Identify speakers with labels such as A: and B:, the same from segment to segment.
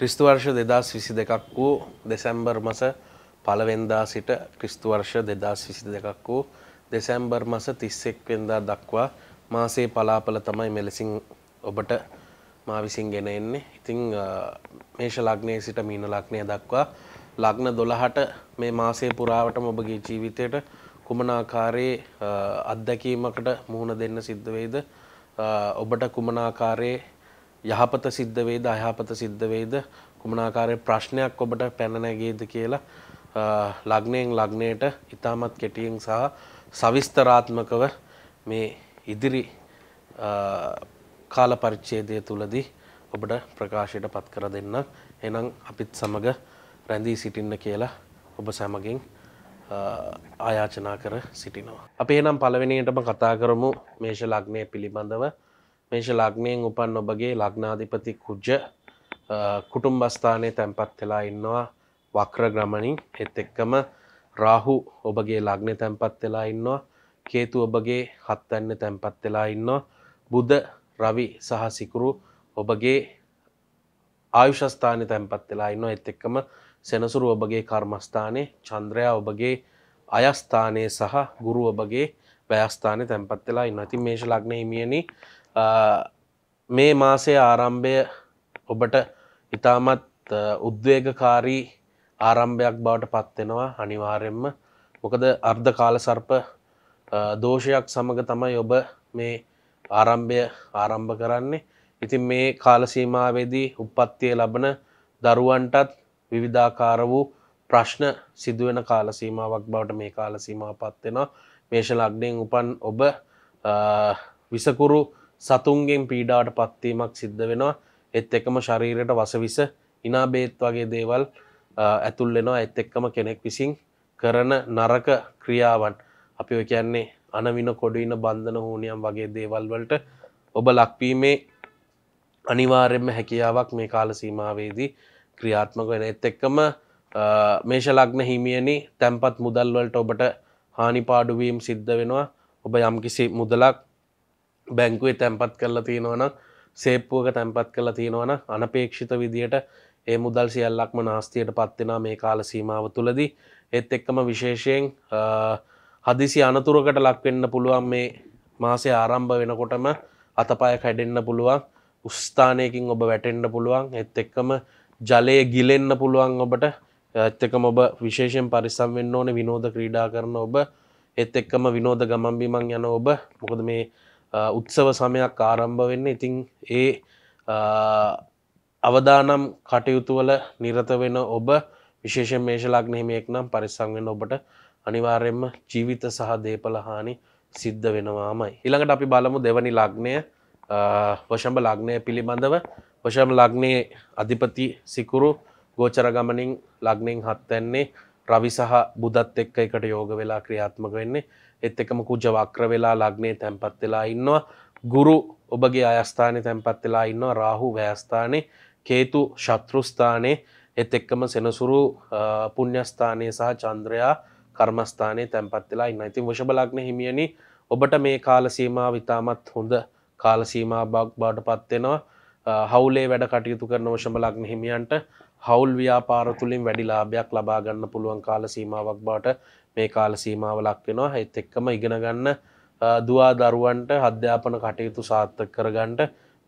A: ක්‍රිස්තුවර්ෂ දෙදස් විසි දෙකක් වූ දෙසැම්බර් මස පලවෙන්දා සිට ක්‍රිස්තුවර්ෂ දෙදස් විසි දෙකක් වූ දෙසැම්බර් මස තිස්සෙක් වෙන්දා දක්වා මාසේ පලාපල තමයි මෙලෙසින් ඔබට මා විසින් ගෙන එන්නේ ඉතිං මේෂ ලග්නය සිට මීන ලක්නය දක්වා ලග්න දොළහට මේ මාසේ පුරාවටම ඔබගේ ජීවිතයට කුමනාකාරයේ අත්දැකීමකට මුහුණ දෙන්න සිද්ධවෙයිද ඔබට කුමනාකාරයේ යහපත සිද්ධ වේද අයහපත සිද්ධ වේද කුමනාකාරයේ ප්‍රශ්නයක් ඔබට පැන නැගේද කියලා ලග්නයෙන් ලග්නයට ඉතාමත් කෙටියෙන් සහ සවිස්තරාත්මකව මේ ඉදිරි කාල පරිච්ඡේදය තුලදී ඔබට ප්‍රකාශයට පත් කර දෙන්න. එහෙනම් අපිත් සමග රැඳී සිටින්න කියලා ඔබ සමගින් ආයාචනා කර සිටිනවා. අපි එහෙනම් පළවෙනියටම කතා කරමු මේෂ ලග්නය පිළිබඳව මේෂ ලග්නයෙන් උපන් ඔබගේ ලග්නාධිපති කුජ්ජ කුටුම්බස්ථානය තැන්පත් වෙලා ඉන්නවා වක්‍ර ග්‍රමණින් එත් එක්කම රාහු ඔබගේ ලග්නය තැන්පත් වෙලා ඉන්නවා කේතු ඔබගේ හත්තැන්න තැන්පත් වෙලා ඉන්නවා බුද රවි සහ සිකුරු ඔබගේ ආයුෂස්ථානය තැන්පත් වෙලා ඉන්නවා එත් එක්කම සෙනසුරු ඔබගේ කර්මස්ථානය චන්ද්‍රයා ඔබගේ අයස්ථානය සහ ගුරු ඔබගේ වැයස්ථානය තැන්පත් වෙලා ඉන්න ඇති මේෂ ලග්න හිමියනි මේ මාසය ආරම්භය ඔබට ඉතාමත් උද්වේගකාරී ආරම්භයක් බවට පත්වෙනවා අනිවාරෙන්ම මොකද අර්ධ කාල සර්ප දෝෂයක් සමඟ තමයි ඔබ මේ ආරම්භය ආරම්භ කරන්නේ ඉතින් මේ කාලසීමාවේදී උපත්තිය ලබන දරුවන්ටත් විවිධාකාර වූ ප්‍රශ්න සිදුවෙන කාලසීමාවක් බවට මේ කාලසීමාව පත්වෙනවා මේෂ ලක්ඩෙන් උපන් ඔබ විසකුරු සතුන්ගෙන් පීඩාට පත්වීමක් සිද්ධ වෙනවා එත් එකම ශරීරයට වසවිස ඉනාබේත් වගේ දේවල් ඇතුල් වෙනවා එත් එක්කම කෙනෙක් විසින් කරන නරක ක්‍රියාවන් අපි ඔය කියන්නේ අනවින කොඩුඉන්න බන්ධන හූනියම් වගේ දේවල් වලට ඔබ ලක්වීමේ අනිවාර්යෙන්ම හැකියාවක් මේ කාල සීමාවේදී ක්‍රියාත්මක වෙන එත් එක්කම මේෂ ලග්න හිමියනි තැන්පත් මුදල් වලට ඔබට හානිපාඩුවීම් සිද්ධ වෙනවා ඔබ යම්කිසි මුදලක් බැංකුවේ තැන්පත් කරලා තියෙනවන සේප්පුුවක තැන්පත් කරලා තියෙනවන අනපේක්ෂිත විදියට ඒ මුදල් සියල්ලක්ම නාස්තියට පත්වෙන මේ කාල සීමාව තුළදී එත් එක්කම විශේෂයෙන් හදිසි අනතුරකට ලක්වෙන්න පුළුවන් මේ මාසේ ආරම්භ වෙනකොටම අතපාය කැඩෙන්න්න පුළුවන් උස්ථානයකින් ඔබ වැටෙන්න්න පුළුවන් එත් එක්කම ජලය ගිලෙන්න්න පුළුවන් ඔබට ඇත්තකම ඔබ විශේෂෙන් පරිසම් වෙන්න ඕන විනෝධ ක්‍රීඩා කරන ඔබ එත් එක්කම විනෝධ ගමන්බිමං යන ඔබ මොකද මේ උත්සව සමයක් ආරම්භ වෙන්න ඉතිං ඒ අවදානම් කටයුතුවල නිරත වෙන ඔබ විශේෂ මේශලක්නෙහිමයෙක් නම් පරිසං වෙන ඔබට අනිවාර්යෙන්ම ජීවිත සහ දේපල හානි සිද්ධ වෙනවාමයි. ඊළඟට අපි බලමු දෙවනි ලග්නය වශම්භ ලග්නය පිළිබඳව වශම් ලග්නයේ අධිපති සිකුරු ගෝචරගමනින් ලග්නෙන් හත්තැන්නේ රවි සහ බුදත් එක්ක එකට යෝග වෙලා ක්‍රියාත්මක වෙන්නේ එත් එකම කුජ වක්‍ර වෙලා ලග්නේ තැන්පත් වෙලා ඉන්නවා ගුරු ඔබගේ අයස්ථානය තැන්පත් වෙලා ඉන්නවා රාහු ව්‍යස්ථානේ කේතු ශත්‍රුස්ථානේ එත් එක්කම සෙනසුරු පුුණ්්‍යස්ථානය සහ චන්ද්‍රයා කර්මස්ථානය තැන්පත් වෙලා ඉන්න ඉතින් වශබලක්න හිමියනි ඔබට මේ කාලසීමා විතාමත් හොඳ කාලසීමා බක් බාට පත්වෙනවා හවුලේ වැඩ කටයුතු කරන වශබලක්න හිමියන්ට හවුල් ව්‍යාපාර තුළින් වැඩිලාභයක් ලබාගන්න පුළුවන් කාලසීමාවක් බාට මේ කාල සීමාව ලක් වෙනවා හිත් එක්කම ඉගෙන ගන්න දවා දරුවන්ට අධ්‍යාපන කටයුතු සාර්ථක කරගන්නට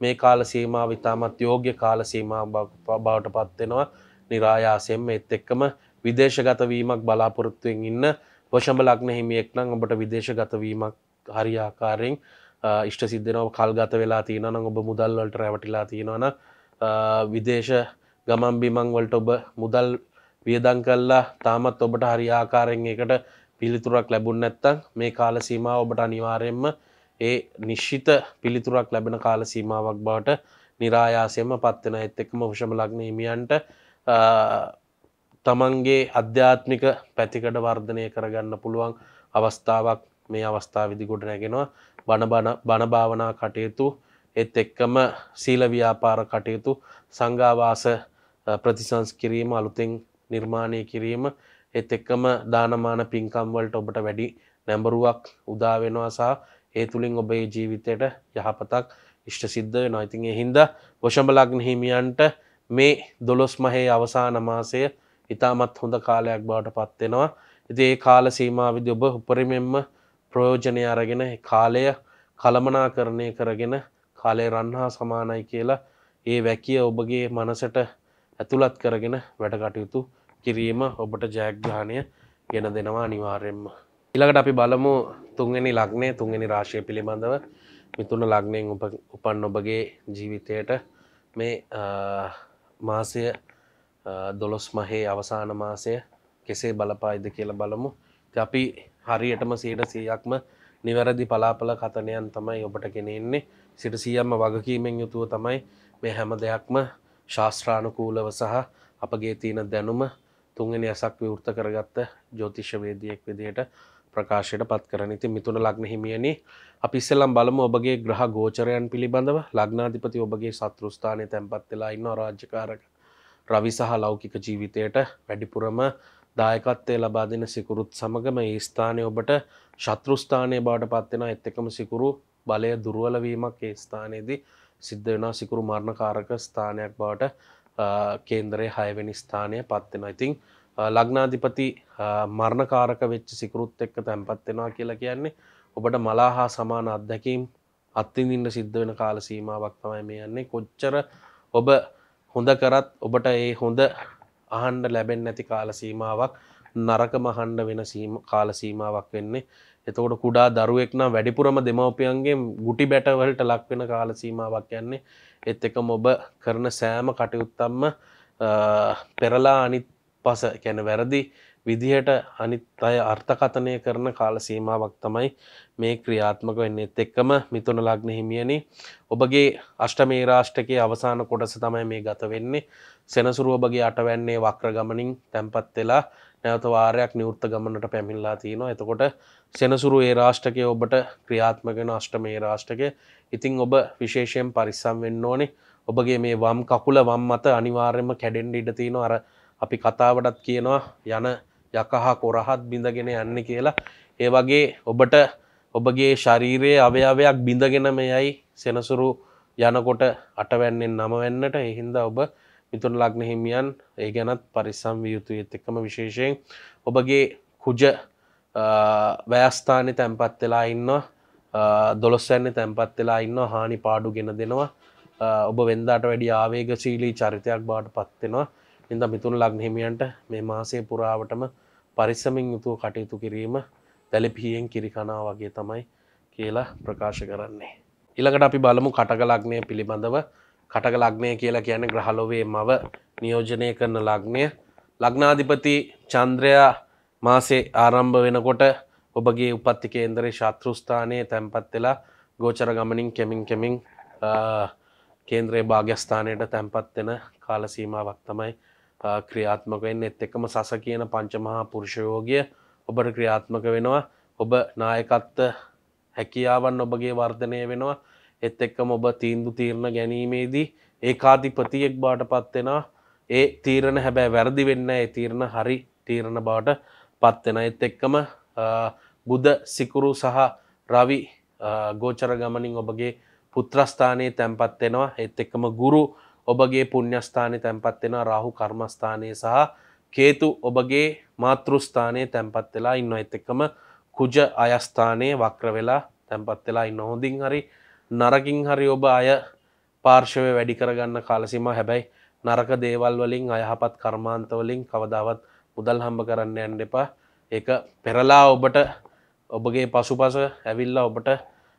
A: මේ කාල සීමා විතාමත් යෝග්‍ය කාල සීමා බවට පත්වෙනවා නිරායාසයෙන් එත් එක්කම විදේශගතවීමක් බලාපොරොත්තුවෙන් ඉන්න වශම ලක්න හිමියෙක් නම් ඔබට විදේශගතවීමක් හරියාකාරයෙන් ඉෂ්ට සිද්ධනව කල්ගත වෙලා තියෙනන ඔබ මුදල්වලට රැවටිලා තියෙනවන විදේශ ගමන් බිමං වලට ඔබ මුදල් වියදං කල්ලා තාමත් ඔබට හරි ආකාරයෙන් එකට පිළිතුරක් ලැබුන් නැත්තං මේ කාල සීමා ඔබට අනිවාරයෙන්ම ඒ නිශ්ෂිත පිළිතුරක් ලැබෙන කාල සීමාවක් බවට නිරායාසයම පත්වෙන ඇත් එක්ම විෂම ලග්න හිමියන්ට තමන්ගේ අධ්‍යාත්මික පැතිකට වර්ධනය කරගන්න පුළුවන් අවස්ථාවක් මේ අවස්ථා විදි ගොඩ නැගෙනවා බණභාවනා කටයුතු එත් එක්කම සීලව්‍යාපාර කටයුතු සංගාවාස ප්‍රතිසංස් කිරීම අලුතින් නිර්මාණය කිරීම එත් එක්කම දානමාන පින්කම්වලට ඔබට වැඩි නැඹරුවක් උදාවෙනවා සහ ඒ තුළින් ඔබේ ජීවිතයට යහපතක් ඉෂ්ට සිද්ධ වෙනවා ඉතින් එහින්ද වශඹලග්න හිමියන්ට මේ දොළොස් මහේ අවසාන මාසය ඉතාමත් හොඳ කාලයක් බවට පත්වෙනවා ඉති ඒ කාල සීමාවිදි ඔබ උපරිමෙන්ම ප්‍රයෝජනය අරගෙන කාලය කළමනාකරණය කරගෙන කාලය රන්හා සමානයි කියලා ඒ වැකිය ඔබගේ මනසට ඇතුළත් කරගෙන වැඩකටයුතු කිරීම ඔබට ජයග්‍රහණය ගෙන දෙනවා අනිවාර්යෙන්ම. ඊළඟට අපි බලමු තුන්වෙනි ලග්නය තුන්වෙනි රාශිය පිළිබඳව මිතුන ලග්නයෙන් උපන් ඔබගේ ජීවිතයට මේ මාසය දොළොස් මහේ අවසාන මාසය කෙසේ බලපායිද කියලා බලමු අපි හරියටම සීට සීයක්ම නිවැරදි පලාපල කතනයන් තමයි ඔබට කෙනෙන්නේ සිට සියම්ම වගකීමෙන් යුතුව තමයි මේ හැම දෙයක්ම ශාස්ත්‍රානුකූලව සහ අපගේ තියෙන දැනුම තුන්ගෙන අසක් විවෘත කරගත්ත ජෝතිෂවේදියෙක් විදියට ප්‍රකාශයට පත් කරන ඉති මිතුන ලග්න හිමියනි අපිස්සෙල්ලම් බලම ඔබගේ ග්‍රහ ගෝචරයන් පිළිබඳව ලග්නාධිපති ඔබගේ සත්‍රෘස්ථානය තැන්පත් වෙලා ඉන්න රාජ්‍යකාරක රවි සහ ලෞකික ජීවිතයට වැඩිපුරම දායකත්වය ලබා දෙන සිකුරුත් සමගම ඒ ස්ථානය ඔබට ශත්‍රෘස්ථානය බාට පත්වෙන එත් එකම සිකුරු බලය දුරුවලවීමක් ඒ ස්ථානයේදී සිද්ධ වෙන සිකුරු මරණකාරක ස්ථානයක් බවට කේන්දරේ හයවෙනි ස්ථානය පත්වෙන ඉතිං ලග්නාධිපති මරණකාරක වෙච්ච සිකරුත් එක්ක තැන්පත්වෙනවා කියලා කියන්නේ ඔබට මලා හා සමාන අත්දැකීම් අත්තිඳින්ට සිද්ධ වෙන කාල සීමාවක් තමයි මේ යන්නේ කොච්චර ඔබ හොඳ කරත් ඔබට ඒ හොඳ අහන්ඩ ලැබෙන් නැති කාල සීමාවක් නරක මහන්ඩ වෙන කාල සීමාවක් වෙන්නේ එතකොට කුඩා දරුවෙක් නම් වැඩිපුරම දෙමවපියන්ගේ ගුටි බැටවලට ලක්වෙන කාල සීමාවක් යන්නේ එත් එක මොබ කරන සෑම කටයුත්තම්ම පෙරලා අනිත් පස කැන වැරදි විදිහට අනිත් අය අර්ථකථනය කරන කාල සීමාවක් තමයි මේ ක්‍රියාත්මක වෙන්නේ එක්කම මිතුන ලග්න හිමියනි ඔබගේ අෂ්ටමේ රාෂ්ටකයේ අවසාන කොටස තමයි මේ ගත වෙන්නේ සෙනසුරු ඔබගේ අටවැන්නේ වක්‍ර ගමනින් තැම්පත් වෙලා නැවත වාරයක් නිවෘත්ත ගමන්නට පැමිල්ලා තියෙනවා එතකොට සෙනසුරු ඒ රාෂ්ටකය ඔබට ක්‍රියාත්මකෙන අෂ්ට මේ රාෂ්ටකය ඉතිං ඔබ විශේෂයෙන් පරිස්සම් වෙන්න ඕනේ ඔබගේ මේ වම් කකුල වම් මත අනිවාර්යම කැඩෙන්ඩ ඉඩ තියෙන අර අපි කතාවටත් කියනවා යන යකහා කොරහත් බිඳගෙන යන්න කියලා ඒ වගේ ඔබට ඔබගේ ශරීරයේ අවයාවයක් බිඳගෙන මෙයයි සෙනසුරු යනකොට අටවැන්නෙන් නමවෙන්නට එහින්ද ඔබ මිතුන් ලග්න හිමියන් ඒ ගැනත් පරිස්සම් විය යුතුයත් එක්කම විශේෂයෙන් ඔබගේ කුජ ව්‍යස්ථානය තැන්පත් වෙලා ඉන්න දොළොස්සැන්නේ තැන්පත් වෙලා ඉන්න හානි පාඩු ගෙන දෙනවා ඔබ වෙන්දාට වැඩි ආවේගශීලී චරිතයක් බාට පත්වෙනවා ඉඳ මිතුන් ලග්න හිමියන්ට මේ මාසේ පුරාවටම පරිස්සමින් යුතුව කටයුතු කිරීම දැලිපියෙන් කිරිකනා වගේ තමයි කියලා ප්‍රකාශ කරන්නේ. ඉළඟට අපි බලමු කටකලක්නය පිළිබඳව කටක ලග්නය කියලා කියන ග්‍රහලොවේ මව නියෝජනය කරන ලග්නය ලග්නාධිපති චන්ද්‍රයා මාසේ ආරම්භ වෙනකොට ඔබගේ උපත්ති කේන්දරේ ශාතෘස්ථානයේ තැන්පත් වෙලා ගෝචර ගමනින් කෙමින් කෙමින් කේන්ද්‍රයේ භාග්‍යස්ථානයට තැන්පත් වෙන කාල සීමාවක් තමයි ක්‍රියාත්මක වෙන්නේ එත් එකම සස කියන පංචමහා පුරුෂයෝගය ඔබට ක්‍රියාත්මක වෙනවා ඔබ නායකත්ව හැකියාවන් ඔබගේ වර්ධනය වෙනවා එත් එක්කම ඔබ තීන්දු තීරණ ගැනීමේදී ඒකාධිපතියෙක් බාට පත්වෙන ඒ තීරණ හැබැයි වැරදි වෙන්න ඒ තීරණ හරි තීරණ බාට පත්වෙන එත් එක්කම බුද සිකුරු සහ රවි ගෝචර ගමනින් ඔබගේ පුත්‍රස්ථානයේ තැන්පත්වෙනවා එත් එක්කම ගුරු ඔබගේ පුුණ්්‍යස්ථානය තැන්පත්වෙන රාහු කර්මස්ථානය සහ කේතු ඔබගේ මාතෘස්ථානය තැන්පත් වෙලා ඉන්න එත් එක්කම කුජ අයස්ථානය වක්‍ර වෙලා තැන්පත් වෙලා ඉන්න හොඳින් හරි නරකින් හරි ඔබ අය පාර්ශවය වැඩි කරගන්න කාලසිම හැබැයි නරක දේවල් වලින් අයහපත් කර්මාන්තවලින් කවදාවත් මුදල් හම්බ කරන්න යන්න එපා ඒක පෙරලා ඔබට ඔබගේ පසුපස ඇවිල්ලා ඔබට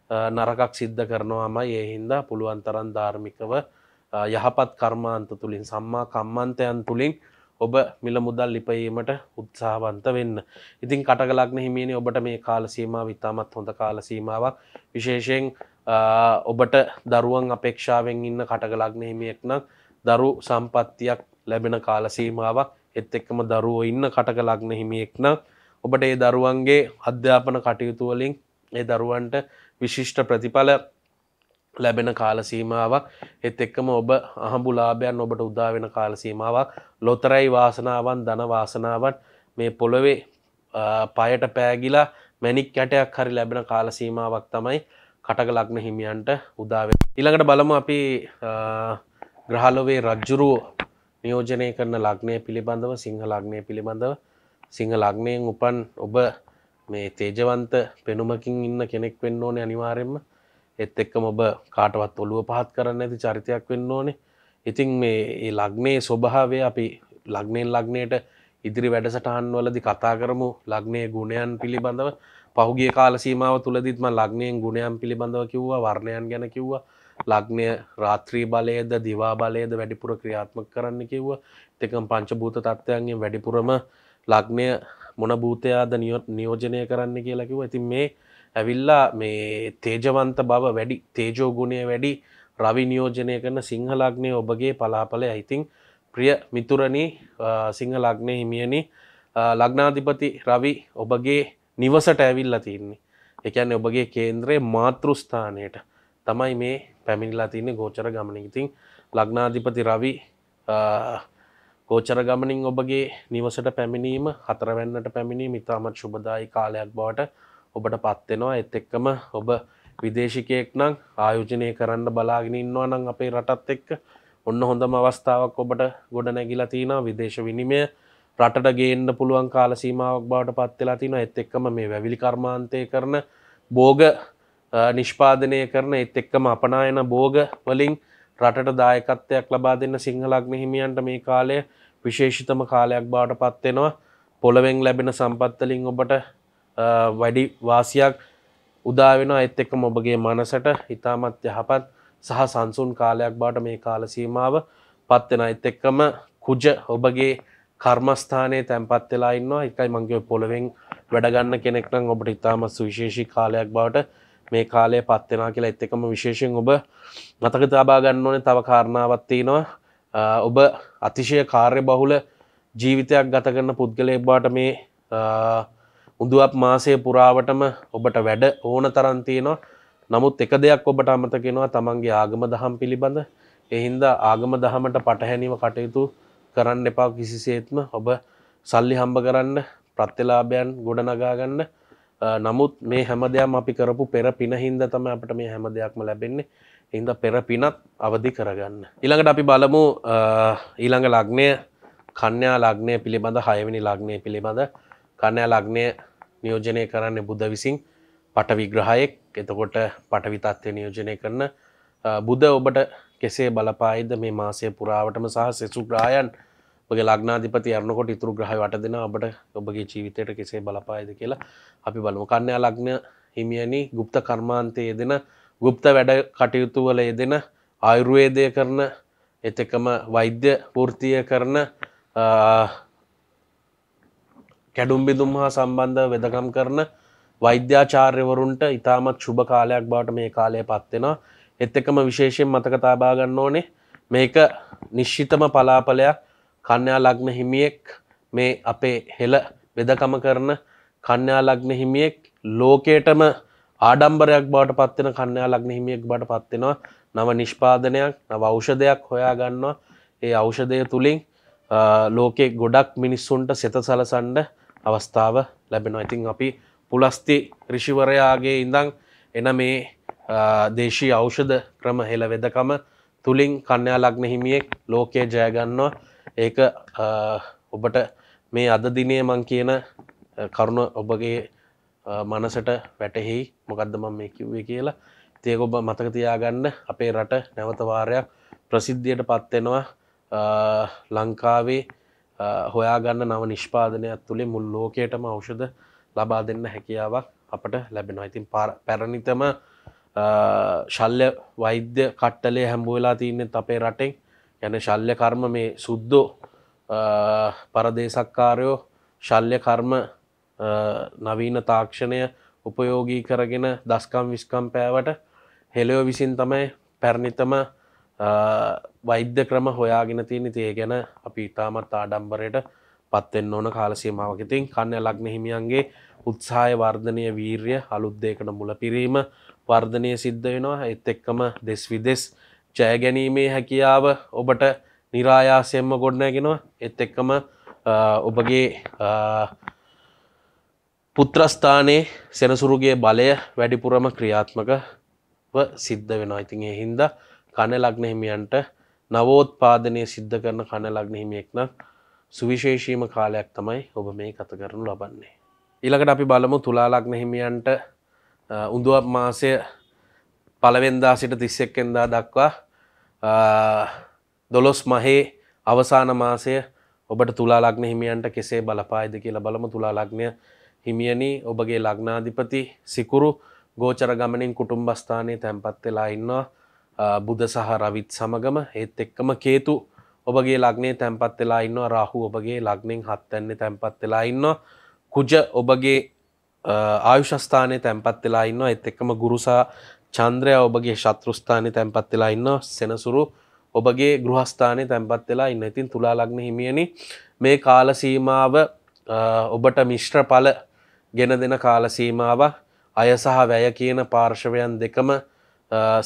A: නරකක් සිද්ධ කරනවාම ඒ හින්දා පුළුවන් තරන් ධාර්මිකව යහපත් කර්මාන්ත තුළින් සම්මා කම්මන්තයන් තුළින් ඔබ මිල මුදල් ලිපයීමට උත්සාහවන්ත වෙන්න. ඉතින් කටගලක්න හිමියනි ඔබට මේ කාලසීම විතාමත් හොඳ කාලසීමාවක් විශේෂයෙන් ඔබට දරුවන් අපේක්ෂාවෙන් ඉන්න කටගලක්න හිමියෙක් නම් දරු සම්පත්තියක් ලැබෙන කාලසීමාවක් එත් එක්කම දරුවෝ ඉන්න කටගලක්න හිමියෙක් නම් ඔබට ඒ දරුවන්ගේ අධ්‍යාපන කටයුතුවලින් ඒ දරුවන්ට විශිෂ්ට ප්‍රතිඵල ලැබෙන කාලසීමාවක් එත් එක්කම ඔබ අහඹුලාභයන් ඔබට උදා වෙන කාලසීමාවක් ලොතරයි වාසනාවන් ධනවාසනාවන් මේ පොළොවේ පයට පෑගිලා මැනික් කැටයක් හරි ලැබෙන කාලසීමාවක් තමයි කටක ලග්න හිමියන්ට උදාවේ. ඊළඟට බලමු අපි ග්‍රහලොවේ රජ්ජුරුව නියෝජනය කරන ලග්නය පිළිබඳව සිංහ ලග්නය පිළිබඳව සිංහ ලග්නයෙන් උපන් ඔබ මේ තේජවන්ත පෙනුමකින් ඉන්න කෙනෙක් වෙන්න ඕනේ අනිවාර්යෙන්ම එත් එක්කම ඔබ කාටවත් ඔළුව පහත් කරන්න ඇති චරිතයක් වෙන්න ඕනේ ඉතිං මේ ඒ ලග්නේ ස්වභාවය අපි ලග්නයෙන් ලග්නයට ඉදිරි වැඩසටහන් වලදි කතා කරමු ලග්නය ගුණයන් පිළිබඳව පහුගේ කාල සීමාව තුළදිත්ම ලග්නයෙන් ගුණයන් පිළිබඳව කිව්වා වර්ණයන් ගැන කිව්වා ලග්නය රාත්‍රී බලයද දිවා බලයද වැඩිපුර ක්‍රියාත්මක කරන්න කිව්ව තෙකම් පංචභූත තත්ත්වයන්ගේ වැඩිපුරම ලග්නය මොන භූතයාද නියෝජනය කරන්න කියලා කිව්ව ඇති මේ ඇවිල්ලා මේ තේජවන්ත බව වැඩි තේජෝගුණය වැඩි රවිනියෝජනය කරන සිංහලක්නය ඔබගේ පලාපලය අයිතිං ප්‍රිය මිතුරණී සිංහලක්නය හිමියනි ලග්නාධිපති රවි ඔබගේ නිවසට ඇවිල්ලා තින්නේ එකන්න ඔබගේ කේන්ද්‍රයේ මාතෘස්ථානයට තමයි මේ පැමිණිලා තින්නේ ගෝචර ගමනින් ඉතිං ලග්නාධිපති රවි ගෝචර ගමනින් ඔබගේ නිවසට පැමිණීම හතරවැන්නට පැමිණීම ඉතාමත් ශුභදායි කාලයක් බවට ඔබට පත්වෙනවා එත් එක්කම ඔබ විදේශිකයෙක් නම් ආයෝජනය කරන්න බලාගෙන ඉන්නවා නම් අපේ රටත් එක්ක ඔන්න හොඳම අවස්ථාවක් ඔබට ගොඩ නැගිලා තියෙනවා විදේශ විනිමය රටට ගේන්න පුළුවන් කාල සීමාවක් බවට පත් වෙලා තිනවා එත් එක්කම මේ වැවිලි කර්මාන්තය කරන බෝග නිෂ්පාදනය කරන එත් එක්කම අපනායන බෝග වලින් රටට දායකත්වයක් ලබා දෙන්න සිංහලක්න හිමියන්ට මේ කාලය විශේෂිතම කාලයක් බවට පත්වෙනවා පොළවෙෙන් ලැබෙන සම්පත්තලින් ඔබට වැඩි වාසියක් උදාවෙන ඇත් එක්කම ඔබගේ මනසට ඉතාමත් යහපත් සහ සංසුන් කාලයක් බාට මේ කාලසීමාව පත්වෙන එත් එක්කම කුජ ඔබගේ කර්මස්ථානයේ තැන්පත් වෙලා ඉන්නවා එකයි මංගේ පොළවෙන් වැඩගන්න කෙනෙක් නම් ඔබට ඉතාම සුවිශේෂී කාලයක් බවට මේ කාලය පත් වෙනවා කියලා ඒත් එකම විශේෂයෙන් ඔබ මතක තබා ගන්න ඕනේ තව කාරණාවක් තියෙනවා ඔබ අතිශය කාර්යබහුල ජීවිතයක් ගත කරන පුද්ගලයෙක් බවට මේ උඳුවක් මාසය පුරාවටම ඔබට වැඩ ඕන තරම් තියෙනවා. නමුත් එක දෙයක් ඔබට අමතකෙනවා තමන්ගේ ආගම දහම් පිළිබඳ. ඒ හින්දා ආගම දහමට පටහැනිව කටයුතු කරන්න එපා කිසිසේත්ම ඔබ සල්ලි හම්බ කරන්න ප්‍රත්‍යලාභයන් ගොඩනගා ගන්න. නමුත් මේ හැම දෙයක් අපි කරපු පෙර පින හින්දා තමයි අපිට මේ හැම දෙයක්ම ලැබෙන්නේ. ඒ හින්දා පෙර පිනත් අවදි කරගන්න. ඊළඟට අපි බලමු ඊළඟ ලග්නය කන්‍යා ලග්නය පිළිබඳ 6 වෙනි ලග්නය පිළිබඳ කන්‍යා ලග්නය නියෝජනය කරන්න බුද්ධ විසින් පට විග්‍රහයෙක් එතකොට පටවිතත්වය නියෝජනය කරන බුද ඔබට කෙසේ බලපායිද මේ මාසය පුරාවටම සහ සෙසු ග්‍රායන් ඔගේ ලග්නාධිපති අරනකොට ඉතුරු ග්‍රහ වට දෙෙන ඔබට ඔබගේ ජීවිතයට කෙසේ බලපායිද කියලා අපි බලමු කන්නයා ලග්න හිමියනි ගුප්ත කර්මාන්තයේ දෙන ගුප්ත වැඩ කටයුතුවල යෙදෙන ආයුර්වේදය කරන එතකම වෛද්‍ය පෘතිය කරන කැඩුම් බිදුම් හා සම්බන්ධ වෙදකම් කරන වෛද්‍යාචාර්යවරුන්ට ඉතාමත් ශුභ කාලයක් බවට මේ කාලය පත්වෙනවා එත් එකම විශේෂයෙන් මතක තබාගන්න ඕනේ මේක නිශ්චිතම පලාපලයක් කන්‍යා ලග්න හිමියෙක් මේ අපේ හෙළ වෙදකම කරන කන්‍යා ලග්න හිමියෙක් ලෝකයටම ආඩම්බරයක් බවට පත්වෙන කන්‍යා ලග්න හිමියෙක් බට පත්වෙනවා නව නිෂ්පාදනයක් නව ඖෂධයක් හොයා ගන්නවා ඒ ඖෂධය තුළින් ලෝකෙ ගොඩක් මිනිස්සුන්ට සෙත සලසන්ඩ අවස්ථාව ලැබෙන ඉතිං අපි පුලස්ති රිෂිවරයාගේ ඉඳං එන මේ දේශී අෞෂධ ක්‍රම හෙළ වෙදකම තුළින් කන්‍යා ලග්න හිමියෙක් ලෝකය ජයගන්නවා ඒක ඔබට මේ අද දිනය මං කියන කරුණ ඔබගේ මනසට වැටහෙහි මොකක්ද මම මේ කිව්වේ කියලා තියක ඔබ මතක තියාගන්න අපේ රට නැවතවාරයක් ප්‍රසිද්ධියට පත්වෙනවා ලංකාවේ හොයාගන්න නව නිෂ්පාදනයක් තුළේ මුල් ලෝකයටම අවෂද ලබා දෙන්න හැකියාවක් අපට ලැබෙනවා ඉතින් පැරණිතම ශල්්‍ය වෛද්‍ය කට්ටලේ හැම්බෝලා තියන්නෙත් අපේ රටෙන් යන ශල්්‍ය කර්ම මේ සුද්දෝ පරදේසක්කාරයෝ ශල්්‍ය කර්ම නවීන තාක්ෂණය උපයෝගී කරගෙන දස්කම් විස්කම් පෑවට හෙලෝ විසින් තමයි පැරණිතම වෛද්‍ය ක්‍රම හොයාගෙන තියෙන තිය ගැන අපි ඉතාමත් ආඩම්බරයට පත්වෙන් ඕන කාලසීමාවකඉතින් කන්න ලක්න හිමියන්ගේ උත්සාය වර්ධනය වීර්ය අලුද්දේකට මුල පිරීම වර්ධනය සිද්ධ වෙනවා එත් එක්කම දෙස් විදෙස් ජයගැනීමේ හැකියාව ඔබට නිරායාසයෙන්ම ගොඩනැගෙනවා එත් එක්කම ඔබගේ පුත්‍රස්ථානයේ සෙනසුරුගේ බලය වැඩිපුරම ක්‍රියාත්මක සිද්ධ වෙනවා ඉතින් එහින්ද කණ ලග්න හිමියන්ට නවෝත්පාදනය සිද්ධ කරන කණ ලග්නහිමියෙක්න සුවිශේෂීම කාලයක් තමයි ඔබ මේ කත කරනු ලබන්නේ. ඊළකට අපි බලමු තුලාලග්නහිමියන්ට උඳුවක් මාසය පලවෙන්දා සිට තිස්සෙක්කෙන්දා දක්වා දොළොස් මහේ අවසාන මාසය ඔබට තුලාලග්න හිමියන්ට කෙසේ බලපායිද කියලා බලම තුලාලග්නය හිමියනි ඔබගේ ලග්නාධිපති සිකුරු ගෝචර ගමනින් කුටුම්බස්ථානය තැන්පත් වෙලා ඉන්නවා බුද සහ රවිත් සමගම ඒත් එක්කම කේතු ඔබගේ ලග්නේ තැන්පත් වෙලා ඉන්නවා රාහු ඔබගේ ලග්නෙන් හත්තැන්නේ තැන්පත් වෙලා ඉන්නවා කුජ ඔබගේ ආයුෂස්ථානය තැන්පත් වෙලා ඉන්නවා එත් එක්කම ගුරුසා චන්ද්‍රය ඔබගේ ශත්‍රස්ථානය තැන්පත් වෙලා ඉන්න සෙනසුරු ඔබගේ ගෘහස්ථානය තැන්පත් වෙලා ඉන්න ඉතින් තුලා ලග්න හිමියනි මේ කාල සීමාව ඔබට මිශ්‍ර පල ගෙන දෙන කාල සීමාව අය සහ වැය කියන පාර්ශවයන් දෙකම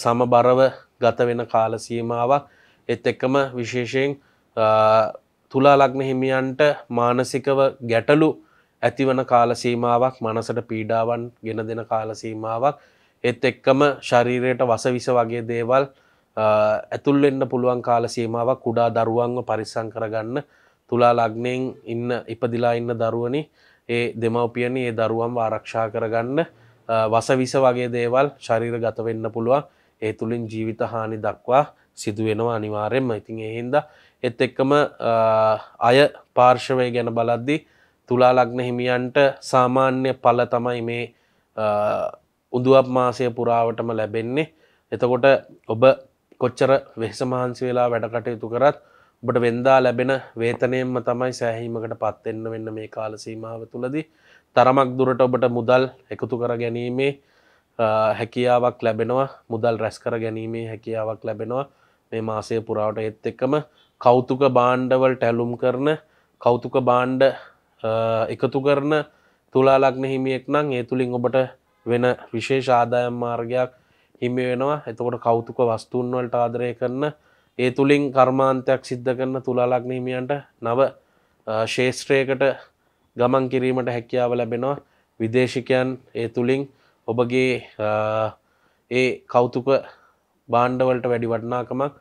A: සමබරව ගත වෙන කාල සීමාවක් එත් එක්කම විශේෂයෙන් තුලා ලග්න හිමියන්ට මානසිකව ගැටලු ඇතිවන කාල සීමාවක් මනසට පීඩාවන් ගෙන දෙන කාල සීමාවක් එත් එක්කම ශරීරයට වසවිස වගේ දේවල් ඇතුල්වෙන්න පුළුවන් කාල සීමාවක් කුඩා දරුවන්ව පරිස්සං කරගන්න තුලා ලග්නයෙන් ඉන්න ඉපදිලා ඉන්න දරුවනි ඒ දෙමවපියණි ඒ දරුවන්ව ආරක්ෂා කරගන්න වසවිස වගේ දේවල් ශරීර ගත වෙන්න පුළුවන් ඒ තුළින් ජීවිත හානි දක්වා සිදුවෙනවා අනිවාරයෙන්ම ඉතින් එහින්ද එත් එක්කම අය පාර්ශවය ගැන බලද්දි තුලා ලග්න හිමියන්ට සාමාන්‍ය පල තමයි මේ උදුවක් මාසය පුරාවටම ලැබෙන්නේ එතකොට ඔබ කොච්චර වෙහස මහන්සි වෙලා වැඩකටයුතු කරත් ඔබට වෙන්දා ලැබෙන වේතනයෙන්ම තමයි සෑහීමකට පත්වෙන්න වෙන්න මේ කාල සීමාව තුළදී තරමක් දුරට ඔබට මුදල් එකතු කර ගැනීමේ හැකියාවක් ලැබෙනවා මුදල් රැස් කර ගැනීමේ හැකියාවක් ලැබෙනවා මේ මාසය පුරාවට එත් එක්කම කෞතුක බාණ්ඩවල් ටැලුම් කරන කෞතුක බාණ්ඩ එකතු කරන තුලාලක්න හිමියෙක් නම් ඒ තුළින් ඔබට වෙන විශේෂ ආදායම් මාර්ගයක් හිමි වෙනවා එතකොට කෞතුක වස්තුන් වලට ආදරය කරන ඒ තුළින් කර්මාන්තයක් සිද්ධ කරන තුලාලක්න හිමියන්ට නව ශේෂත්‍රයකට ගමන් කිරීමට හැකියාව ලැබෙනවා විදේශිකයන් ඒ තුළින් ඔබගේ ඒ කෞතුක බාණ්ඩවලට වැඩි වටනාකමක්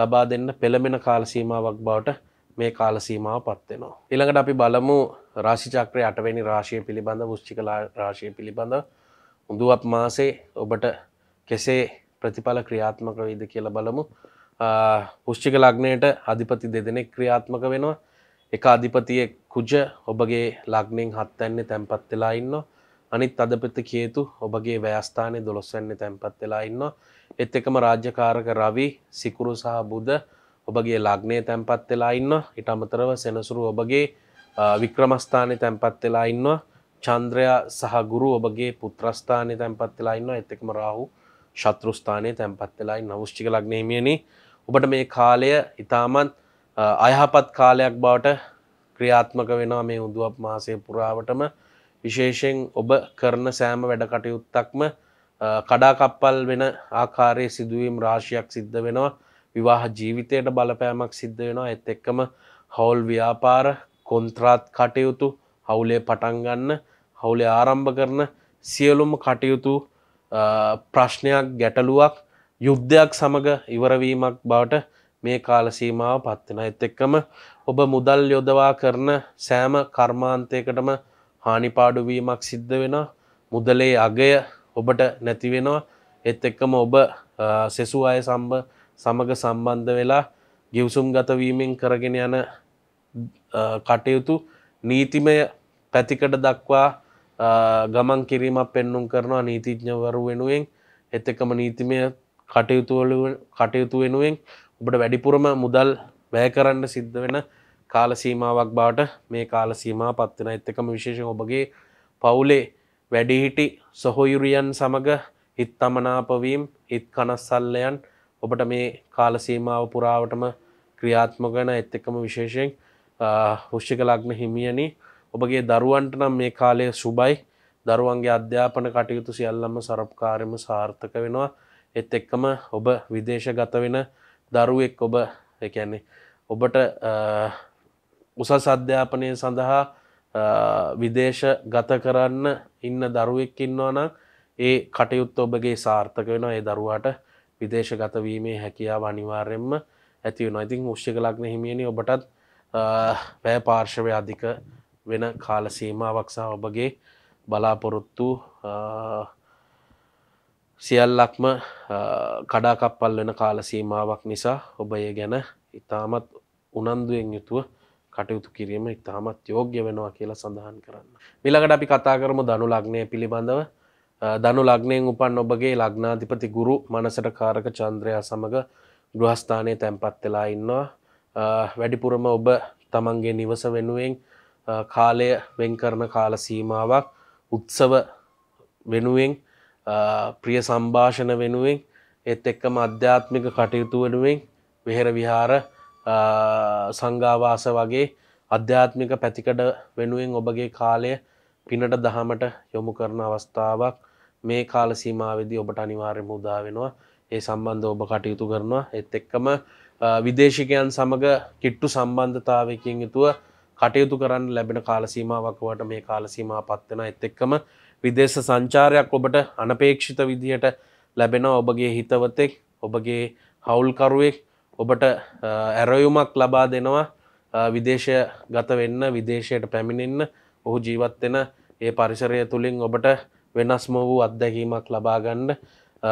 A: ලබා දෙන්න පෙළමෙන කාලසීමාවක් බවට මේ කාලසීමාව පත්වෙනවා. ඉළඟට අපි බලමු රාශිචක්‍රය අටවැනි රාශය පිළිබඳ ෘෂ්චික රාශය පිළිබඳ උඳුවත් මාසේ ඔබට කෙසේ ප්‍රතිඵල ක්‍රියාත්මක වේද කියලා බලමු. පුෂ්චික ලග්නයට අධිපති දෙදෙනෙක් ක්‍රියාත්මක වෙනවා එක අධිපතිය කුජ ඔබගේ ලග්නෙන් හත්තැන්නේ තැන්පත් වෙලා ඉන්න අනිත් අදපත කියේතු ඔබගේ ව්‍යස්ථානය දොළොස්වැන්නේ තැන්පත් වෙලා ඉන්න එත් එකම රාජ්‍යකාරක රවි සිකුරු සහ බුද ඔබගේ ලග්නය තැන්පත් වෙලා ඉන්න ඉට අමතරව සෙනසුරු ඔබගේ වික්‍රමස්ථානය තැන්පත් වෙලා ඉන්න චන්ද්‍රයා සහගුරු ඔබගේ පුත්‍රස්ථානය තැන්පත් වෙලා ඉන්න එත් එකම රාහු ශත්‍රස්ථානය තැන්පත් වෙලායි නවෂ්චික ලග්නහිමියනි ඔබට මේ කාලය ඉතාමත් අයහපත් කාලයක් බවට ක්‍රියාත්මක වෙනවා මේ උදුවක් මාසය පුරාවටම විශේෂයෙන් ඔබ කරන සෑම වැඩකටයුත්තක්ම කඩාකප්පල් වෙන ආකාරයේ සිදුවීම් රාශියක් සිද්ධ වෙනවා විවාහ ජීවිතයට බලපෑමක් සිද්ධ වෙනවා එත් එක්කම හවුල් ව්‍යාපාර කොන්ත්‍රාත් කටයුතු හවුලේ පටන්ගන්න හවුලේ ආරම්භ කරන සියලුම කටයුතු ප්‍රශ්නයක් ගැටලුවක් යුද්ධයක් සමඟ ඉවරවීමක් බවට මේ කාල සීමාව පත් වෙන. ඒත් එක්කම ඔබ මුදල් යොදවා කරන සෑම කර්මාන්තයකටම හානිපාඩු වීමක් සිද්ධ වෙනවා. මුදලේ අගය ඔබට නැති වෙනවා. ඒත් එක්කම ඔබ සෙසු අය සම්බ සමග සම්බන්ධ වෙලා ගිවිසුම් ගත වීමෙන් කරගෙන යන කටයුතු නීතිමය පැතිකඩ දක්වා ගමන් කිරීමක් පෙන්නුම් කරනවා නීතිඥවරු වෙනුවෙන් එත් එකම නීතිමය කටයුතුවල කටයුතු වෙනුවෙන් ඔබට වැඩිපුරම මුදල් වැය කරන්න සිද්ධ වෙන කාලසීමාවක් බාට මේ කාලසීමා පත්වන එත්තකම විශේෂෙන් ඔබගේ පවුලේ වැඩිහිටි සොහොයුරියන් සමඟ හිත් අමනාපවීම් හිත් කනස්සල්ලයන් ඔබට මේ කාලසීමාව පුරාවටම ක්‍රියාත්මගන එත් එක්කම විශේෂයෙන් හෘෂ්ික ලග්න හිමියනි ඔබගේ දරුවන්ට නම් මේ කාලය සුබයි දරුවන්ගේ අධ්‍යාපන කටයුතු සියල්ලම සරප්කාරම සාර්ථක වෙනවා එත් එක්කම ඔබ විදේශ ගත වෙන දරුවෙක් ඔබ එකන්නේ ඔබට උසස් අධ්‍යාපනය සඳහා විදේශ ගත කරන්න ඉන්න දරුවෙක් ඉන්නවනම් ඒ කටයුත් ඔබගේ සාර්ථක වෙන ඒ දරුවාට විදේශ ගතවීමේ හැකියාව අනිවාර්යෙන්ම ඇති වෙන ඉතින් ෘෂ්‍යක ලග්න හිමියනි ඔබටත් වැය පාර්ශවය අධික වෙන කාලසීමාවක් සහ ඔබගේ බලාපොරොත්තු සියල්ලක්ම කඩාකප්පල් වෙන කාල සීමාවක් නිසා ඔබ ඒ ගැන ඉතාමත් උනන්දුවෙන් යුතුව කටයුතු කිරීම ඉතාමත් යෝග්‍ය වෙනවා කියලා සඳහන් කරන්න. මිලකට අපි කතා කරම දනු ලග්නය පිළිබඳව දනු ලග්නයෙන් උපන් ඔබගේ ලග්නාධිපති ගුරු මනසට කාරක චන්ද්‍රයා සමඟ ගෘහස්ථානය තැන්පත් වෙලා ඉන්නවා. වැඩිපුරම ඔබ තමන්ගේ නිවස වෙනුවෙන් කාලය වෙන් කරන කාල සීමාවක් උත්සව වෙනුවෙන් ප්‍රිය සම්භාෂණ වෙනුවෙන් එත් එක්කම අධ්‍යාත්මික කටයුතු වෙනුවෙන් වෙහෙර විහාර සංගාවාස වගේ අධ්‍යාත්මික පැතිකඩ වෙනුවෙන් ඔබගේ කාලය පිනට දහමට යොමු කරන අවස්ථාවක් මේ කාල සීමාවේදී ඔබට අනිවාර්ය මුදා වෙනවා ඒ සම්බන්ධ ඔබ කටයුතු කරනවා එත් එක්කම විදේශිකයන් සමඟ කිට්ටු සම්බන්ධතාවකින් යුතුව කටයුතු කරන්න ලැබෙන කාලසීමාවක් වට මේ කාලසීමා පත්වෙන එත් එක්කම විදේශ සංචාරයක් ඔබට අනපේක්ෂිත විදිහට ලැබෙන ඔබගේ හිතවතෙක් ඔබගේ හවුල්කරුවෙක් ඔබට ඇරයුමක් ලබා දෙනවා විදේශය ගත වෙන්න විදේශයට පැමිණින්න ඔහු ජීවත්වෙන ඒ පරිසරය තුළින් ඔබට වෙනස්ම වූ අත්දැකීමක් ලබාගන්න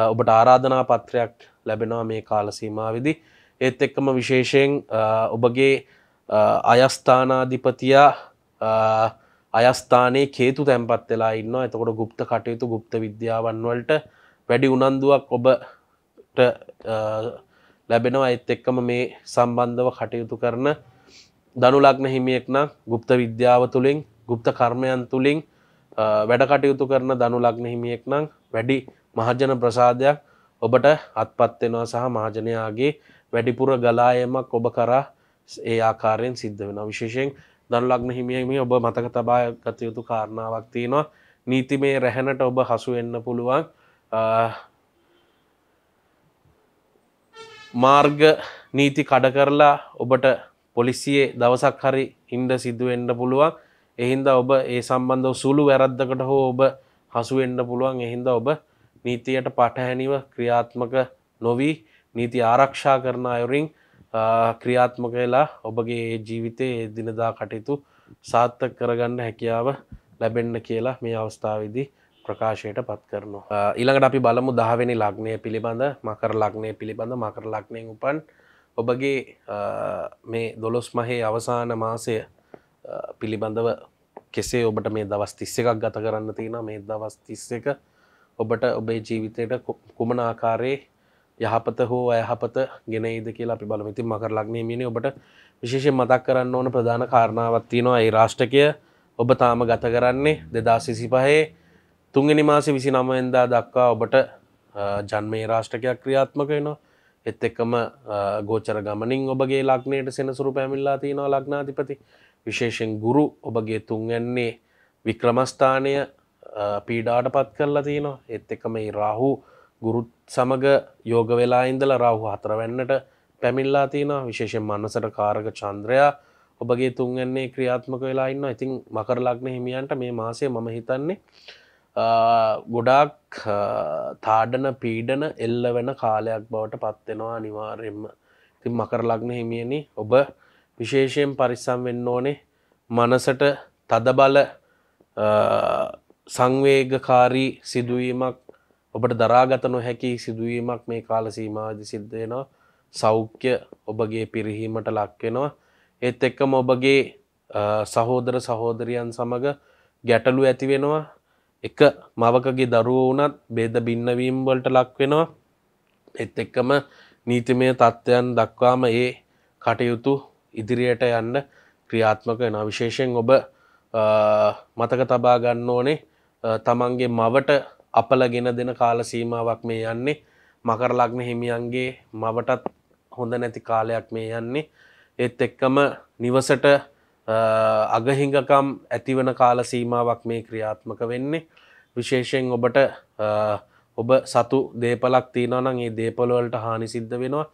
A: ඔබට ආරාධනා පත්‍රයක් ලැබෙනවා මේ කාලසීමාවිදි ඒත් එක්කම විශේෂයෙන් ඔබගේ අයස්ථානාධිපතියා අයස්ථානයේ කේතු තැන්පත් වෙලා ඉන්න එතකොට ගුප්ත කටයුතු ගුප්ත විද්‍යාවන් වලට වැඩි උනන්දුවක් ඔබට ලැබෙනවා එත් එක්කම මේ සම්බන්ධව කටයුතු කරන දනුලක්න හිමියෙක් නම් ගුප්ත විද්‍යාව තුළින් ගුප්ත කර්මයන් තුළින් වැඩ කටයුතු කරන දනුලක්න හිමියෙක් නම් වැඩි මහජන ප්‍රසාදයක් ඔබට අත්පත්වෙනවා සහ මහජනයාගේ වැඩිපුර ගලායමක් ඔබ කරා ඒ ආකාරයෙන් සිද්ධ වෙන විශේෂයෙන් දනුලක්න හිමියම ඔබ මතක තබා ගත යුතු කාරණාවක් තියෙනවා නීති මේ රැහැනට ඔබ හසුවෙන්න පුළුවන් මාර්ග නීති කඩ කරලා ඔබට පොලිසියේ දවසක් හරි ඉන්ඩ සිද්ධුවෙන්ඩ පුළුවන් එහින්ද ඔබ ඒ සම්බන්ධව සුළු වැරද්දකට හෝ ඔබ හසුවෙන්ඩ පුළුවන් එහින්ද ඔබ නීතියට පටහැනිව ක්‍රියාත්මක නොවී නීති ආරක්ෂා කරන අයුරින් ක්‍රියාත්මක වෙලා ඔබගේ ජීවිතයේ දිනදා කටයුතු සාර්ථක කරගන්න හැකියාව ලැබෙන්න කියලා මේ අවස්ථාවේදී ප්‍රකාශයට පත් කරනවා. ඊළඟට අපි බලමු 10 වෙනි ලග්නය පිළිබඳ මකර ලග්නය පිළිබඳ මකර ලග්නයෙන් උපන් ඔබගේ මේ 12 මහේ අවසාන මාසය පිළිබඳව කෙසේ ඔබට මේ දවස් 31ක් ගත කරන්න තියෙනවා මේ දවස් 31 ඔබට ඔබේ ජීවිතයට කුමන ආකාරයේ යහපත හෝ අයහපත ගෙනයිද කියලා අපි බලමඉති මකර ලක්නේ මිනි ඔබට විශේෂෙන් මතක් කරන්න ඕන ප්‍රධාන කාරණාවත්තිනවා ඒ රාෂ්ටකය ඔබ තාම ගත කරන්නේ දෙදා සිසි පහේ තුන්ගනි මාස විසි නමවෙන්දා දක්වා ඔබට ජන්මේ රාෂ්ටකයක් ක්‍රියාත්මක වෙනවා එත් එක්කම ගෝචර ගමනින් ඔබගේ ලක්නයට සෙනසුරු පැමිල්ලා තියෙනවා ලක්නාධිපති විශේෂෙන් ගුරු ඔබගේ තුන්ගන්නේ වික්‍රමස්ථානය පීඩාට පත් කරලා තියෙනවා එත් එක මේ රාහු ගුරුත් සමග යෝග වෙලා ඉඳල රාහු හතරවැන්නට පැමිල්ලා තියෙන විශේෂෙන් මන්නසට කාරක චන්ද්‍රයා ඔබගේ තුන්ගන්නේ ක්‍රියාත්මක වෙලා ඉන්න ඉතිං මකරලක්න හිමියන්ට මේ මාසය මම හිතන්නේ ගොඩාක් තාඩන පීඩන එල්ල වෙන කාලයක් බවට පත්වෙනවා අනිවාර්යෙන්ම තින් මකරලක්න හිමියනි ඔබ විශේෂයෙන් පරිස්සම් වෙන්න ඕනේ මනසට තදබල සංවේගකාරී සිදුවීමක් ඔබට දරාගත නොහැකි සිදුවීමක් මේ කාල සීමාදි සිද්ධයෙනවා සෞඛ්‍ය ඔබගේ පිරිහීමට ලක්වෙනවා ඒත් එක්කම ඔබගේ සහෝදර සහෝදරියන් සමඟ ගැටලු ඇතිවෙනවා එක මවකගේ දරුව වනත් බේද බින්නවීම් වලට ලක්වෙනවා එත් එක්කම නීතිමය තත්ත්වයන් දක්වාම ඒ කටයුතු ඉදිරියට යන්න ක්‍රියාත්මක වෙන විශේෂයෙන් ඔබ මතක තබා ගන්න ඕනේ තමන්ගේ මවට අපල ගෙන දෙන කාල සීමාවක් මේ යන්නේ මකර ලග්න හිමියන්ගේ මවටත් හොඳ නැති කාලයක් මේ යන්නේ ඒත් එක්කම නිවසට අගහිඟකම් ඇතිවන කාල සීමාවක් මේ ක්‍රියාත්මක වෙන්නේ විශේෂයෙන් ඔබට ඔබ සතු දේපලක් තියෙනවනම් ඒ දේපලවලට හානි සිද්ධ වෙනවා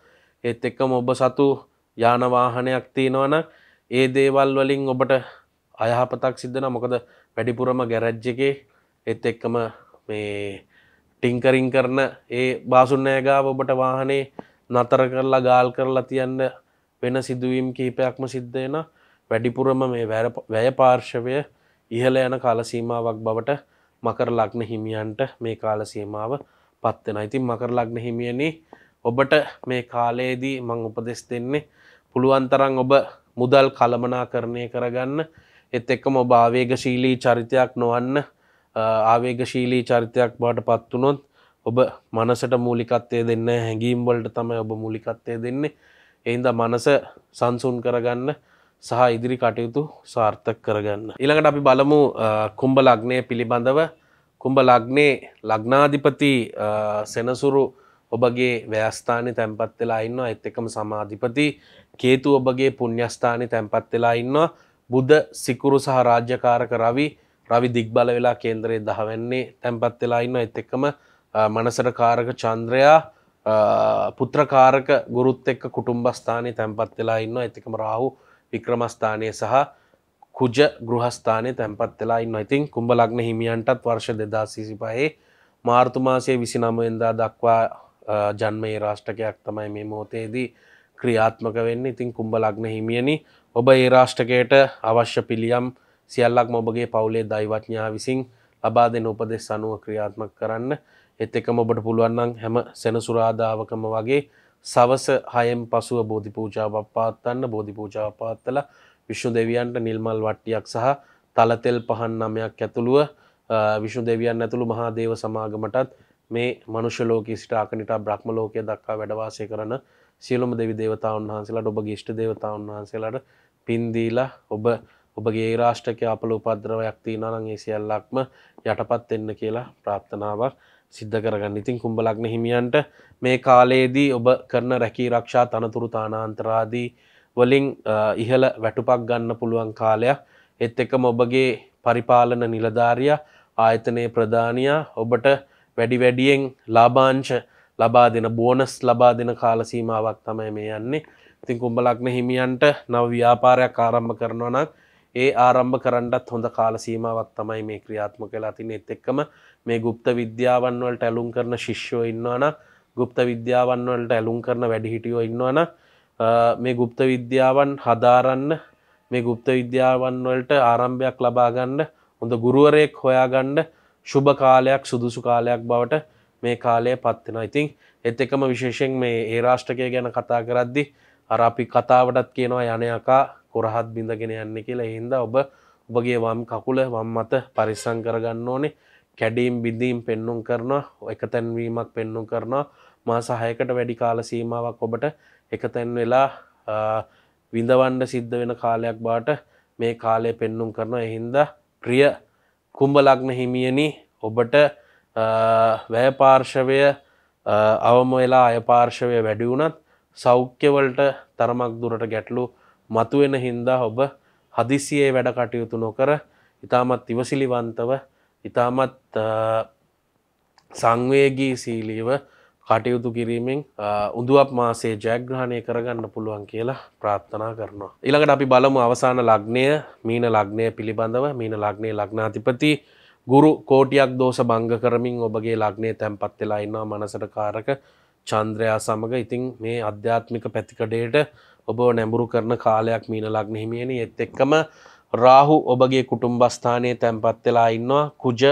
A: ඒත් එක්කම ඔබ සතු යානවාහනයක් තියෙනවනම් ඒ දේවල් වලින් ඔබට අයහපතක් සිද්ධන මොකද වැඩිපුරම ගැරජ්ජකේ එත් එක්කම මේ ටිංකරින් කරන ඒ බාසුන්නෑගාව ඔබට වාහනේ නතර කරලා ගාල් කරලා තියන්න වෙන සිදුවීම් කීපයක්ම සිද්ධ වෙන වැඩිපුරම මේ වැය පාර්ශවය ඉහළ යන කාලසීමාවක් බවට මකර ලග්න හිමියන්ට මේ කාලසීමාව පත්වෙන. ඉතින් මකර ලග්න හිමියනි ඔබට මේ කාලයේදී මං උපදෙස් දෙන්නේ පුළුවන් තරම් ඔබ මුදල් කළමනාකරණය කරගන්න එත් එක්කම ඔබ ආවේගශීලී චරිතයක් නොවන්න ආවේගශීලී චරිතයක් බාට පත්වනොත් ඔබ මනසට මූලිකත්වය දෙන්න හැඟීම්වලට තමයි ඔබ මූලිකත්වය දෙන්නේ එයින්ද මනස සංසුන් කරගන්න සහ ඉදිරි කටයුතු සාර්ථක කරගන්න. ඊළඟට අපි බලමු කුම්ඹ ලග්නය පිළිබඳව කුම්ඹ ලග්නේ ලග්නාධිපති සෙනසුරු ඔබගේ ව්‍යස්ථානය තැන්පත් වෙලා ඉන්න එත් එකම සමාධිපති කේතු ඔබගේ පුුණ්‍යස්ථානය තැන්පත් වෙලා ඉන්න බුද්ධ සිකුරු සහ රාජ්‍යකාරක රවි රවි දිග්බල වෙලා කේන්දරේ දහවැන්නේ තැන්පත් වෙලා ඉන්න එත් එක්කම මනසට කාරක චන්ද්‍රයා පුත්‍රකාරක ගුරුත් එක්ක කුටුම්බස්ථානය තැන්පත් වෙලා ඉන්න එතිකම රාහු වික්‍රමස්ථානය සහ කුජ ගෘහස්ථානය තැන්පත් වෙලා ඉන්න ඉතින් කුම්ඹ ලග්න හිමියන්ටත් වර්ෂ දෙදා සිසිපහේ මාර්තුමාසය විසි නමවෙන්දා දක්වා ජන්මයේ රාෂ්ටකයක් තමයි මේ මෝතයේදී ක්‍රියාත්මක වෙන්න ඉතින් කුම්ඹ ලග්න හිමියනි ඔබ ඒ රාෂ්ටකයට අවශ්‍ය පිළියම් සියල්ලක්ම ඔබගේ පවුලේ දෛවඥා විසින් ලබා දෙන උපදෙස් අනුව ක්‍රියාත්මක කරන්න එත් එකම ඔබට පුළුවන්නම් හැම සෙනසුරාදාවකම වගේ සවස හයම් පසුව බෝධි පූජාවක් පාත්තන්න බෝධි පූජාව පාත්තල විශ්ණු දෙවියන්ට නිල්මල් වට්ටියක් සහ තලතෙල් පහන් නමයක් ඇතුළුව විශ්ණු දෙවියන් ඇතුළු මහා දේව සමාගමටත් මේ මනුෂ්‍ය ලෝකයේ සිට ආකනිට බ්‍රහ්ම ලෝකය දක්වා වැඩවාසය කරන සියලුම දෙවි දේවතාවුන් වහන්සේලාට ඔබ ගිෂ්ට දේවතාවුන් වහන්සේලාට පින් දීලා ඔබ ඔබගේ රාෂ්ටක අපල උපද්‍රවයක් තියෙනනම් ඒ සියල්ලක්ම යටපත් එන්න කියලා ප්‍රාර්ථනාවක් සිද්ධ කරගන්න ඉතින් කුම්ඹලග්න හිමියන්ට මේ කාලයේදී ඔබ කරන රැකී රක්ෂා තනතුරු තානාන්තරාදී වලින් ඉහළ වැටුපක් ගන්න පුළුවන් කාලයක් එත් එක්කම ඔබගේ පරිපාලන නිලධාරියා ආයතනයේ ප්‍රධානියා ඔබට වැඩි වැඩියෙන් ලාභාංශ ලබා දෙන බෝනස් ලබා දෙන කාල සීමාවක් තමයි මේ යන්නේ. ඉතින් කුඹලග්න හිමියන්ට නව ව්‍යාපාරයක් ආරම්භ කරනවා නම් ඒ ආරම්භ කරන්නත් හොඳ කාලසීමාවක් තමයි මේ ක්‍රියාත්ම කලා තින එත් එක්කම මේ ගුප්ත විද්‍යාවන් වලට ඇලුම් කරන ශිෂ්‍යෝ ඉන්නවන ගුප්ත විද්‍යාවන් වලට ඇලුම් කරන වැඩිහිටියෝ ඉන්නවන මේ ගුප්ත විද්‍යාවන් හදාරන්න මේ ගුප්ත විද්‍යාවන් වලට ආරම්භයක් ලබාගන්න හොඳ ගුරුවරයෙක් හොයාගණ්ඩ ශුභ කාලයක් සුදුසු කාලයක් බවට මේ කාලය පත්වෙන ඉතිං එත් එකම විශේෂෙන් මේ ඒ රාෂ්ටකය ගැන කතා කරද්දි අරාපි කතාවටත් කියනවා යනයකා කොරහත් බිඳගෙන යන්න කියලා හින්දා ඔබ ඔබගේ වම් කකුල වම් මත පරිස්සම් කරගන්න ඕනේ කැඩීම් බිඳීම් පෙන්නුම් කරනවා එකතැන්වීමක් පෙන්නුම් කරනවා මා සහයකට වැඩි කාල සීමාවක් ඔබට එකතැන් වෙලා විඳවන්ඩ සිද්ධ වෙන කාලයක් බාට මේ කාලය පෙන්නුම් කරන එහින්දා ප්‍රිය කුම්ඹලක්න හිමියනි ඔබට වැයපාර්ශවය අවම වෙලා අයපාර්ශවය වැඩි වුණත් සෞඛ්‍යවලට තරමක් දුරට ගැටලු මතුවෙන හින්දා ඔබ හදිසියේ වැඩ කටයුතු නොකර ඉතාමත් ඉවසිලිවන්තව ඉතාමත් සංවේගී සීලීව කටයුතු කිරීමෙන් උඳුවක් මාසේ ජයග්‍රහණය කරගන්න පුළුවන් කියලා ප්‍රාත්ථනා කරනවා. ඊළඟට අපි බලමු අවසාන ලග්නය මීන ලග්නය පිළිබඳව මීන ලග්නය ලග්නාතිපති ගුරු කෝටියක් දෝෂ බංග කරමින් ඔබගේ ලග්නය තැන්පත් වෙලා ඉන්නවා මනසට කාරක චන්ද්‍රයා සමග ඉතින් මේ අධ්‍යාත්මික පැතිකඩයට ඔබ නැඹුරු කරන කාලයක් මීන ලග්න හිමියනි එත් එක්කම රාහු ඔබගේ කුටුම්බස්ථානයේ තැන්පත් වෙලා ඉන්නවා කුජ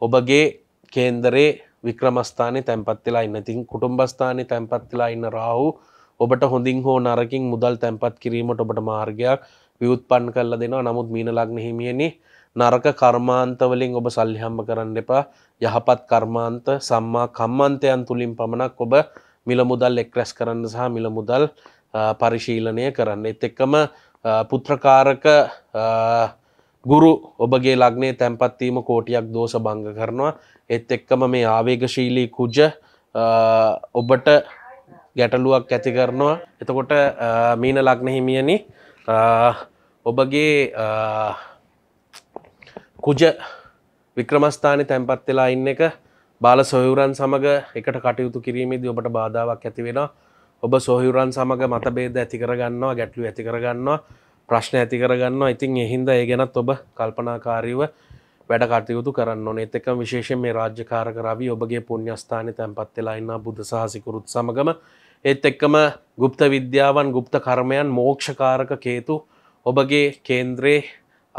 A: ඔබගේ කේන්දරේ වික්‍රමස්ථානයේ තැන්පත් වෙලා ඉන්න. ඉතින් කුටුම්බස්ථානයේ තැන්පත් වෙලා ඉන්න රාහු ඔබට හොඳින් හෝ නරකින් මුදල් තැන්පත් කිරීමට ඔබට මාර්ගයක් විවුත්පන් කරලා දෙනවා. නමුත් මීන ලග්න හිමියනි නරක කර්මාන්ත වලින් ඔබ සල්ලි හම්බ කරන්න එපා. යහපත් කර්මාන්ත සම්මා කම්මන්තයන් තුලින් පමණක් ඔබ මිල මුදල් එක්රැස් කරන්න සහ මිල මුදල් පරිශීලනය කරන්න එත් එක්කම පුත්‍රකාරක ගුරු ඔබගේ ලග්නේ තැන්පත්වීම කෝටියක් දෝස බංග කරනවා එත් එක්කම මේ ආවේගශීලී කුජ ඔබට ගැටලුවක් ඇති කරනවා එතකොට මීන ලග්න හිමියනි ඔබගේ කුජ වික්‍රමස්ථානය තැන්පත් වෙලා ඉන්න එක බාල සොයුරන් සමඟ එකට කටයුතු කිරීමේදී ඔබට බාධාවක් ඇති වෙනවා ඔබ සොහයුරන් සමඟ මතබේද ඇතිකරගන්නවා ගැටලු ඇතිකරගන්නවා ප්‍රශ්න ඇතිකරගන්නවා ඉතින් එහින්ද ඒ ගැනත් ඔබ කල්පනාකාරීව වැඩ කටයුතු කරන්න ඕන එතක විශේෂෙන් මේ රාජ්‍යකාර කරවි ඔබගේ පුුණ්‍යස්ථානය තැන්පත් වෙලාඉන්න බුදු සහසිකුරුත් සමගම ඒත් එක්කම ගුප්ත විද්‍යාවන් ගුප්ත කර්මයන් මෝක්ෂකාරක කේතු ඔබගේ කේන්ද්‍රයේ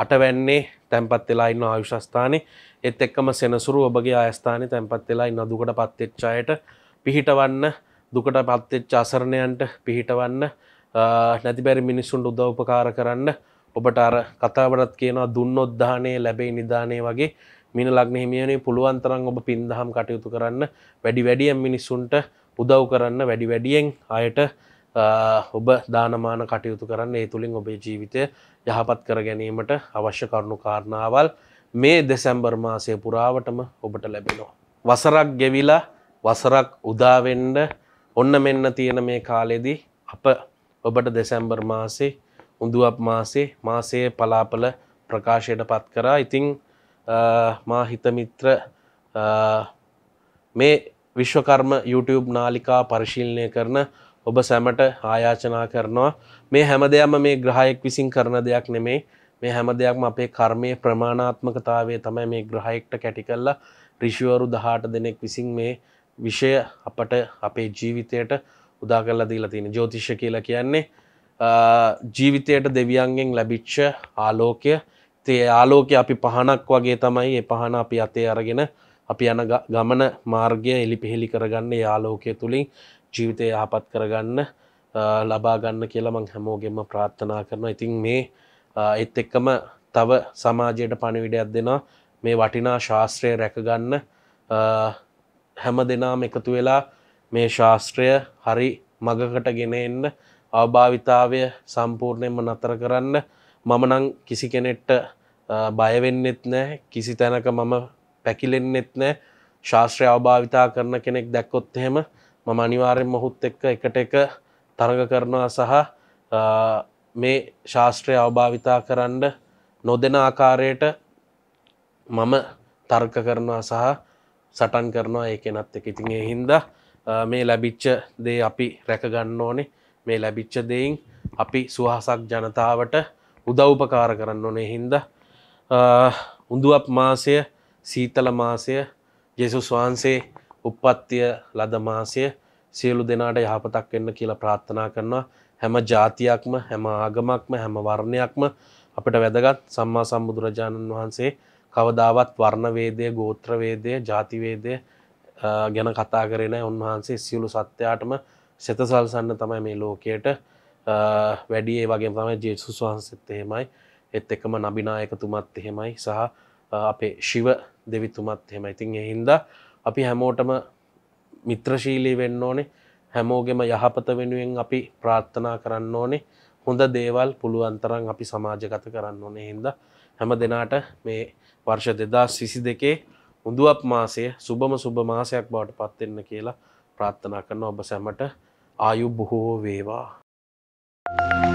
A: අටවැන්නේ තැන්පත් වෙලා ඉන්න ආයුෂස්ථානය එත් එක්කම සෙනසුරු ඔබගේ ආයස්ථානය තැන්පත් වෙලා ඉන්න දුකට පත්තෙච්චායට පිහිටවන්න දුකට පත්තෙච් ආසරණයන්ට පිහිටවන්න නැතිබැරි මිනිස්සුන්ට උදවපකාර කරන්න ඔබට අර කතාවටත් කියනවා දුන්නොද්ධානය ලැබේ නිධානය වගේ මින ලක්න හිමියනේ පුළුවන්තරන් ඔබ පින්දහම් කටයුතු කරන්න වැඩි වැඩියම් මිනිස්සුන්ට උදව් කරන්න වැඩි වැඩියෙන් අයට ඔබ දානමාන කටයුතු කරන්න ඒ තුළින් ඔබේ ජීවිතය යහපත් කර ගැනීමට අවශ්‍ය කරුණු කාරණාවල් මේ දෙසැම්බර් මාසය පුරාවටම ඔබට ලැබෙනවා. වසරක් ගෙවිලා වසරක් උදාවෙන්ඩ ඔන්න මෙන්න තියෙන මේ කාලෙදී අප ඔබට දෙසැම්බර් මාසේ උඳුවක් මාසේ මාසයේ පලාපල ප්‍රකාශයට පත් කරා ඉතිං මා හිතමිත්‍ර මේ විශ්වකර්ම YouTube නාලිකා පරිශීලනය කරන ඔබ සැමට ආයාචනා කරනවා මේ හැම දෙයක්ම මේ ග්‍රහයෙක් විසින් කරන දෙයක් නෙමේ මේ හැම දෙයක්ම අපේ කර්මය ප්‍රමාණාත්මකතාවේ තමයි මේ ග්‍රහයෙක්ට කැටි කල්ලා රිෂුවරු දහට දෙනෙක් විසින් මේ විෂය අපට අපේ ජීවිතයට උදා කරලා දීලා තියෙන ජෝතිෂ කියලා කියන්නේ ජීවිතයට දෙවියන්ගෙන් ලැබිච්ච ආලෝකය තේ ආලෝකය අපි පහනක් වගේ තමයි ඒ පහන අපි අතේ අරගෙන අපි යන ගමන මාර්ගය එලි පිහෙළි කරගන්න යාලෝකය තුළින් ජීවිතය යහපත් කරගන්න ලබාගන්න කියලා මං හැමෝගෙම ප්‍රාර්ථනා කරන ඉතින් මේ එත් එක්කම තව සමාජයට පණවිඩයක් දෙනා මේ වටිනා ශාස්ත්‍රය රැකගන්න හැම දෙනාම එකතු වෙලා මේ ශාස්ත්‍රය හරි මගකට ගෙන එන්න අවභාවිතාවය සම්පූර්ණයෙන්ම නතර කරන්න මම නම් කිසි කෙනෙට්ට බයවෙන්නෙත් නෑ කිසි තැනක මම පැකිලෙන්නෙත් නෑ ශාස්ත්‍රය අවභාවිතා කරන කෙනෙක් දැක්කොත් එහෙම මම අනිවාරෙන් මොහුත් එක්ක එකට එක තරග කරනවා සහ මේ ශාස්ත්‍රය අවභාවිතා කරන්න නොදෙන ආකාරයට මම තර්ක කරනවා සහ සටන් කරනවා ඒ කෙනත් එක ඉතින් ඒ හින්දා මේ ලැබිච්ච දේ අපි රැකගන්න ඕනේ මේ ලැබිච්ච දෙයින් අපි සුහසක් ජනතාවට උදව්පකාර කරන්න ඕනේ හින්දා උඳුවක් මාසය සීතල මාසය ජෙසුස් වහන්සේ උප්පත්තිය ලද මාසය සියලු දෙනාට යහපතක් වෙන්න කියලා ප්‍රාර්ථනා කරනවා හැම ජාතියක්ම හැම ආගමක්ම හැම වර්ණයක්ම අපිට වැදගත් සම්මා සම්බුදුරජාණන් වහන්සේ කවදාවත් වර්ණවේදය ගෝත්‍රවේදය ජාතිවේදය ගැන කතා කරෙන උන්වහන්සේ සියලු සත්‍යයාටම සෙත සල්සන්න තමයි මේ ලෝකයට වැඩියේ වගේ තමයි ජේසුස් වහන්සෙත් එහෙමයි එත් එකම නබිනායකතුමත් එහෙමයි සහ අපේ ශිව දෙවිතුමත් එහෙම ඉතින් එහින්ද අපි හැමෝටම මිත්‍රශීලී වෙන්න ඕනේ හැමෝගෙම යහපත වෙනුවෙන් අපි ප්‍රාර්ථනා කරන්න ඕනේ හොඳ දේවල් පුළුවන්තරන් අපි සමාජගත කරන්න ඕනේ හින්ද හැම දෙනාට මේ වර්ෂ දෙදස් විසි දෙකේ හුඳුවක් මාසය සුබම සුබ මාසයක් බවට පත්වෙන්න කියලා ප්‍රාත්ථනා කරන ඔබ සැමට ආයු බොහෝ වේවා. Thank you.